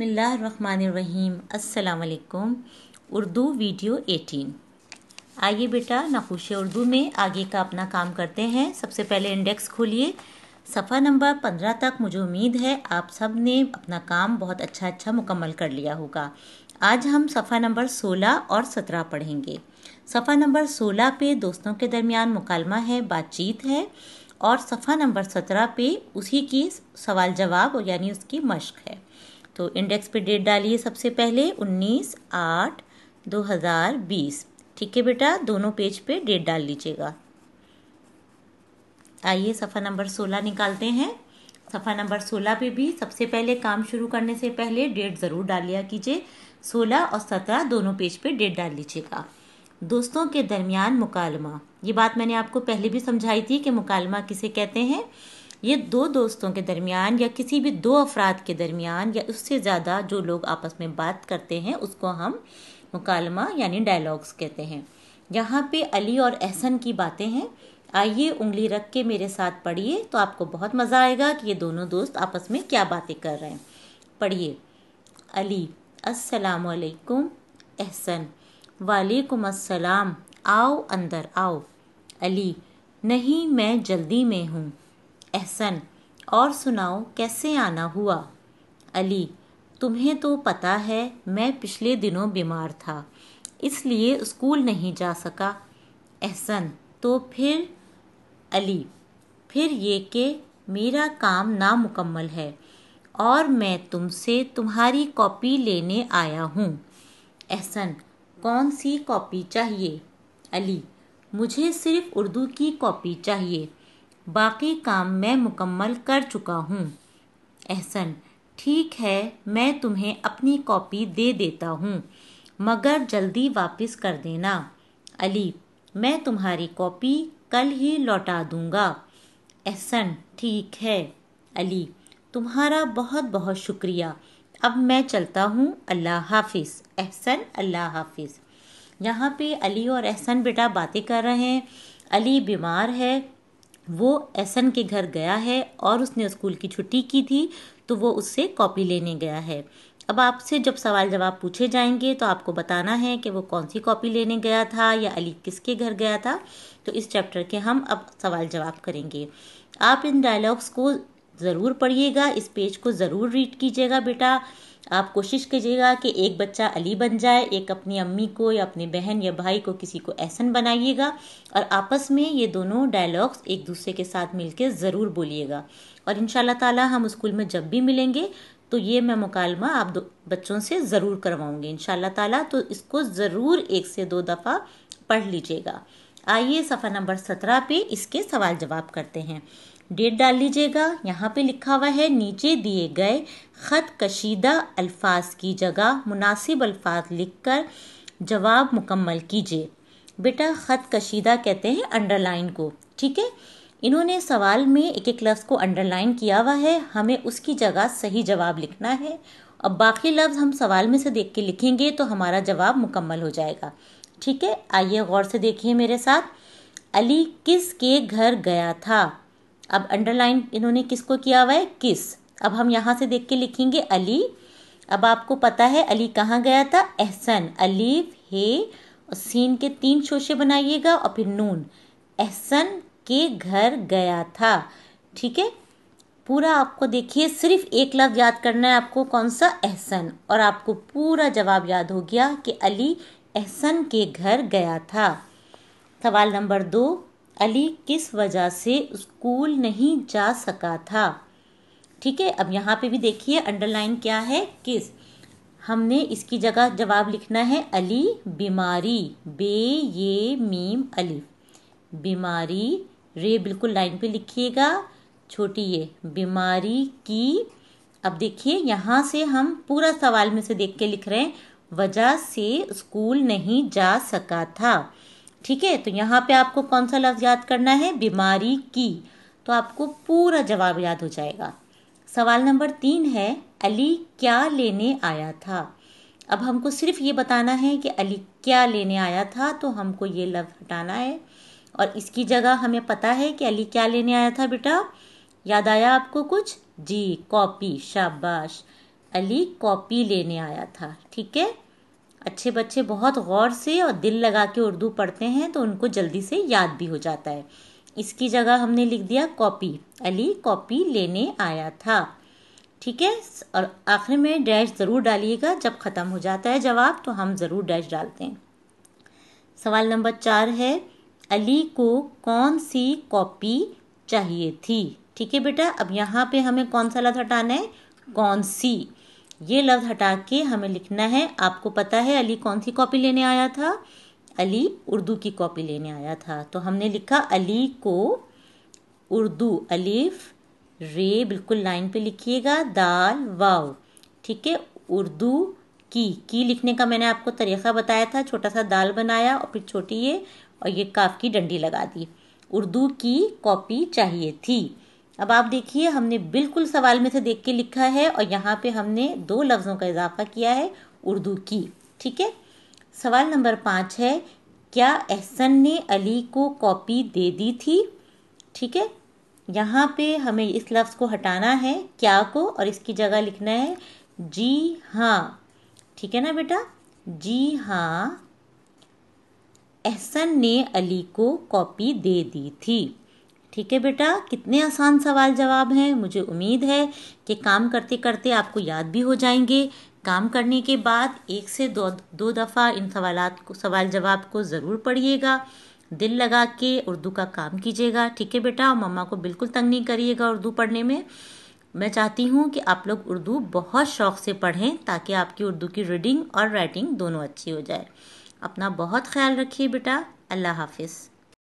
बसमीम अल्लाम उर्दू वीडियो 18 आइए बेटा नाखुश उर्दू में आगे का अपना काम करते हैं सबसे पहले इंडेक्स खोलिए सफ़ा नंबर पंद्रह तक मुझे उम्मीद है आप सब ने अपना काम बहुत अच्छा अच्छा मुकम्मल कर लिया होगा आज हम सफ़ा नंबर सोलह और सत्रह पढ़ेंगे सफ़ा नंबर सोलह पे दोस्तों के दरमियान मुकालमा है बातचीत है और सफ़ा नंबर सत्रह पे उसी की सवाल जवाब यानी उसकी मश्क है तो इंडेक्स पे डेट डालिए सबसे पहले 19 आठ 2020 ठीक है बेटा दोनों पेज पे डेट डाल लीजिएगा आइए सफ़ा नंबर 16 निकालते हैं सफ़ा नंबर 16 पे भी सबसे पहले काम शुरू करने से पहले डेट ज़रूर डालिया कीजिए 16 और 17 दोनों पेज पे डेट डाल लीजिएगा दोस्तों के दरमियान मुकालमा ये बात मैंने आपको पहले भी समझाई थी कि मुकालमा किसे कहते हैं ये दो दोस्तों के दरमियान या किसी भी दो अफराद के दरमियान या उससे ज़्यादा जो लोग आपस में बात करते हैं उसको हम मुकालमा यानी डायलॉग्स कहते हैं यहाँ पे अली और एहसन की बातें हैं आइए उंगली रख के मेरे साथ पढ़िए तो आपको बहुत मज़ा आएगा कि ये दोनों दोस्त आपस में क्या बातें कर रहे हैं पढ़िए अली अस्सलाम वालेकुम एहसन वालेकुम अस्सलाम आओ अंदर आओ अली नहीं मैं जल्दी में हूँ एहसन और सुनाओ कैसे आना हुआ अली तुम्हें तो पता है मैं पिछले दिनों बीमार था इसलिए स्कूल नहीं जा सका एहसन तो फिर अली फिर ये कि मेरा काम नामुकम्मल है और मैं तुमसे तुम्हारी कॉपी लेने आया हूँ एहसन कौन सी कॉपी चाहिए अली मुझे सिर्फ उर्दू की कॉपी चाहिए बाकी काम मैं मुकम्मल कर चुका हूँ एहसन ठीक है मैं तुम्हें अपनी कॉपी दे देता हूँ मगर जल्दी वापस कर देना अली मैं तुम्हारी कॉपी कल ही लौटा दूँगा एहसन ठीक है अली तुम्हारा बहुत बहुत शुक्रिया अब मैं चलता हूँ अल्लाह हाफिज़ एहसन अल्लाह हाफिज़ यहाँ पे अली और एहसन बेटा बातें कर रहे हैं अली बीमार है वो एसन के घर गया है और उसने स्कूल की छुट्टी की थी तो वो उससे कॉपी लेने गया है अब आपसे जब सवाल जवाब पूछे जाएंगे तो आपको बताना है कि वो कौन सी कॉपी लेने गया था या अली किसके घर गया था तो इस चैप्टर के हम अब सवाल जवाब करेंगे आप इन डायलॉग्स को ज़रूर पढ़िएगा इस पेज को ज़रूर रीड कीजिएगा बेटा आप कोशिश कीजिएगा कि एक बच्चा अली बन जाए एक अपनी अम्मी को या अपनी बहन या भाई को किसी को एहसन बनाइएगा और आपस में ये दोनों डायलॉग्स एक दूसरे के साथ मिलकर ज़रूर बोलिएगा और इन ताला हम स्कूल में जब भी मिलेंगे तो ये मैं मुकालमा आप बच्चों से ज़रूर करवाऊँगी इन ताला तो इसको ज़रूर एक से दो दफ़ा पढ़ लीजिएगा आइए सफ़ा नंबर सत्रह पे इसके सवाल जवाब करते हैं डेट डाल लीजिएगा यहाँ पे लिखा हुआ है नीचे दिए गए ख़त कशीदा अल्फाज की जगह मुनासिब अल्फाज लिखकर जवाब मुकम्मल कीजिए बेटा ख़त कशीदा कहते हैं अंडरलाइन को ठीक है इन्होंने सवाल में एक एक लफ्ज़ को अंडरलाइन किया हुआ है हमें उसकी जगह सही जवाब लिखना है अब बाकी लफ्ज़ हम सवाल में से देख के लिखेंगे तो हमारा जवाब मुकम्मल हो जाएगा ठीक है आइए गौर से देखिए मेरे साथ अली किस के घर गया था अब अंडरलाइन इन्होंने किसको किया हुआ है किस अब हम यहाँ से देख के लिखेंगे अली अब आपको पता है अली कहाँ गया था एहसन अलीफ हे और सीन के तीन शोशे बनाइएगा और फिर नून एहसन के घर गया था ठीक है पूरा आपको देखिए सिर्फ एक लफ्ज़ याद करना है आपको कौन सा एहसन और आपको पूरा जवाब याद हो गया कि अली एहसन के घर गया था सवाल नंबर दो अली किस वजह से स्कूल नहीं जा सका था ठीक है अब यहाँ पे भी देखिए अंडरलाइन क्या है किस हमने इसकी जगह जवाब लिखना है अली बीमारी बे ये मीम अली बीमारी रे बिल्कुल लाइन पे लिखिएगा छोटी ये बीमारी की अब देखिए यहाँ से हम पूरा सवाल में से देख के लिख रहे हैं वजह से स्कूल नहीं जा सका था ठीक है तो यहाँ पे आपको कौन सा लफ्ज़ याद करना है बीमारी की तो आपको पूरा जवाब याद हो जाएगा सवाल नंबर तीन है अली क्या लेने आया था अब हमको सिर्फ ये बताना है कि अली क्या लेने आया था तो हमको ये लफ्ज़ हटाना है और इसकी जगह हमें पता है कि अली क्या लेने आया था बेटा याद आया आपको कुछ जी कॉपी शाबाश अली कॉपी लेने आया था ठीक है अच्छे बच्चे बहुत गौर से और दिल लगा के उर्दू पढ़ते हैं तो उनको जल्दी से याद भी हो जाता है इसकी जगह हमने लिख दिया कॉपी अली कॉपी लेने आया था ठीक है और आखिर में डैश ज़रूर डालिएगा जब ख़त्म हो जाता है जवाब तो हम ज़रूर डैश डालते हैं सवाल नंबर चार है अली को कौन सी कॉपी चाहिए थी ठीक है बेटा अब यहाँ पे हमें कौन सा लफ्ज़ हटाना है कौन सी ये लफ्ज़ हटा के हमें लिखना है आपको पता है अली कौन सी कॉपी लेने आया था अली उर्दू की कॉपी लेने आया था तो हमने लिखा अली को उर्दू अलीफ रे बिल्कुल लाइन पे लिखिएगा दाल वाव ठीक है उर्दू की की लिखने का मैंने आपको तरीका बताया था छोटा सा दाल बनाया और फिर छोटी ये और ये काफ की डंडी लगा दी उर्दू की कॉपी चाहिए थी अब आप देखिए हमने बिल्कुल सवाल में से देख के लिखा है और यहाँ पे हमने दो लफ्ज़ों का इजाफा किया है उर्दू की ठीक है सवाल नंबर पाँच है क्या एहसन ने अली को कॉपी दे दी थी ठीक है यहाँ पे हमें इस लफ्ज़ को हटाना है क्या को और इसकी जगह लिखना है जी हाँ ठीक है ना बेटा जी हाँ एहसन ने अली को कॉपी दे दी थी ठीक है बेटा कितने आसान सवाल जवाब हैं मुझे उम्मीद है कि काम करते करते आपको याद भी हो जाएंगे काम करने के बाद एक से दो दो दफ़ा इन सवाल को सवाल जवाब को ज़रूर पढ़िएगा दिल लगा के उर्दू का काम कीजिएगा ठीक है बेटा मम्मा को बिल्कुल तंग नहीं करिएगा उर्दू पढ़ने में मैं चाहती हूँ कि आप लोग उर्दू बहुत शौक़ से पढ़ें ताकि आपकी उर्दू की रीडिंग और राइटिंग दोनों अच्छी हो जाए अपना बहुत ख्याल रखिए बेटा अल्लाह हाफिज़